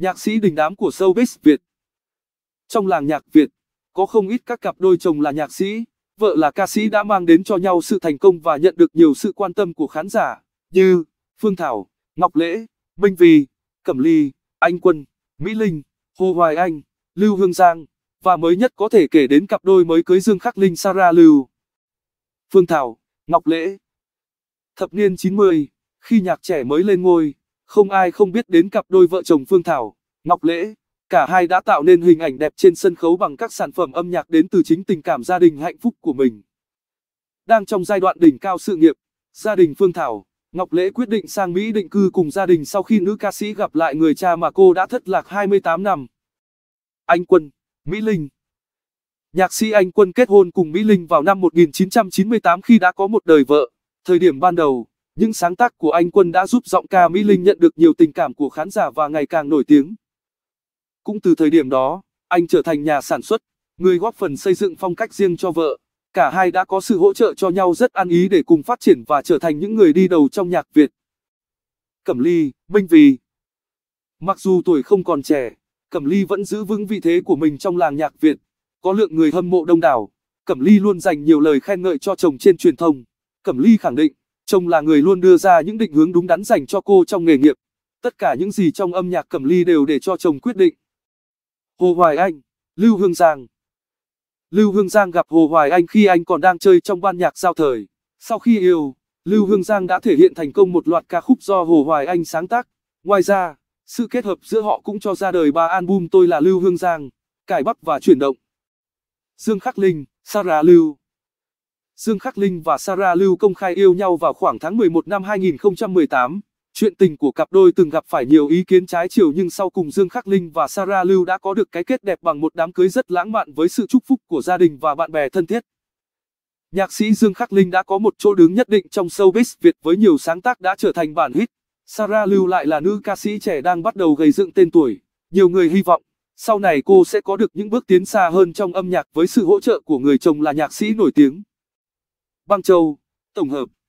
nhạc sĩ đình đám của showbiz Việt. Trong làng nhạc Việt, có không ít các cặp đôi chồng là nhạc sĩ, vợ là ca sĩ đã mang đến cho nhau sự thành công và nhận được nhiều sự quan tâm của khán giả, như Phương Thảo, Ngọc Lễ, Minh Vì, Cẩm Ly, Anh Quân, Mỹ Linh, Hồ Hoài Anh, Lưu Hương Giang, và mới nhất có thể kể đến cặp đôi mới cưới Dương Khắc Linh Sarah Lưu. Phương Thảo, Ngọc Lễ Thập niên 90, khi nhạc trẻ mới lên ngôi, không ai không biết đến cặp đôi vợ chồng Phương Thảo, Ngọc Lễ, cả hai đã tạo nên hình ảnh đẹp trên sân khấu bằng các sản phẩm âm nhạc đến từ chính tình cảm gia đình hạnh phúc của mình. Đang trong giai đoạn đỉnh cao sự nghiệp, gia đình Phương Thảo, Ngọc Lễ quyết định sang Mỹ định cư cùng gia đình sau khi nữ ca sĩ gặp lại người cha mà cô đã thất lạc 28 năm. Anh Quân, Mỹ Linh Nhạc sĩ Anh Quân kết hôn cùng Mỹ Linh vào năm 1998 khi đã có một đời vợ. Thời điểm ban đầu, những sáng tác của anh Quân đã giúp giọng ca Mỹ Linh nhận được nhiều tình cảm của khán giả và ngày càng nổi tiếng. Cũng từ thời điểm đó, anh trở thành nhà sản xuất, người góp phần xây dựng phong cách riêng cho vợ. Cả hai đã có sự hỗ trợ cho nhau rất ăn ý để cùng phát triển và trở thành những người đi đầu trong nhạc Việt. Cẩm Ly, Minh Vì Mặc dù tuổi không còn trẻ, Cẩm Ly vẫn giữ vững vị thế của mình trong làng nhạc Việt. Có lượng người hâm mộ đông đảo, Cẩm Ly luôn dành nhiều lời khen ngợi cho chồng trên truyền thông. Cẩm Ly khẳng định, Chồng là người luôn đưa ra những định hướng đúng đắn dành cho cô trong nghề nghiệp. Tất cả những gì trong âm nhạc Cẩm Ly đều để cho chồng quyết định. Hồ Hoài Anh, Lưu Hương Giang Lưu Hương Giang gặp Hồ Hoài Anh khi anh còn đang chơi trong ban nhạc giao thời. Sau khi yêu, Lưu Hương Giang đã thể hiện thành công một loạt ca khúc do Hồ Hoài Anh sáng tác. Ngoài ra, sự kết hợp giữa họ cũng cho ra đời ba album Tôi là Lưu Hương Giang, Cải bắp và Chuyển Động. Dương Khắc Linh, Sarah Lưu Dương Khắc Linh và Sarah Lưu công khai yêu nhau vào khoảng tháng 11 năm 2018. Chuyện tình của cặp đôi từng gặp phải nhiều ý kiến trái chiều nhưng sau cùng Dương Khắc Linh và Sarah Lưu đã có được cái kết đẹp bằng một đám cưới rất lãng mạn với sự chúc phúc của gia đình và bạn bè thân thiết. Nhạc sĩ Dương Khắc Linh đã có một chỗ đứng nhất định trong showbiz Việt với nhiều sáng tác đã trở thành bản hit. Sarah Lưu lại là nữ ca sĩ trẻ đang bắt đầu gây dựng tên tuổi. Nhiều người hy vọng, sau này cô sẽ có được những bước tiến xa hơn trong âm nhạc với sự hỗ trợ của người chồng là nhạc sĩ nổi tiếng. Băng Châu, tổng hợp.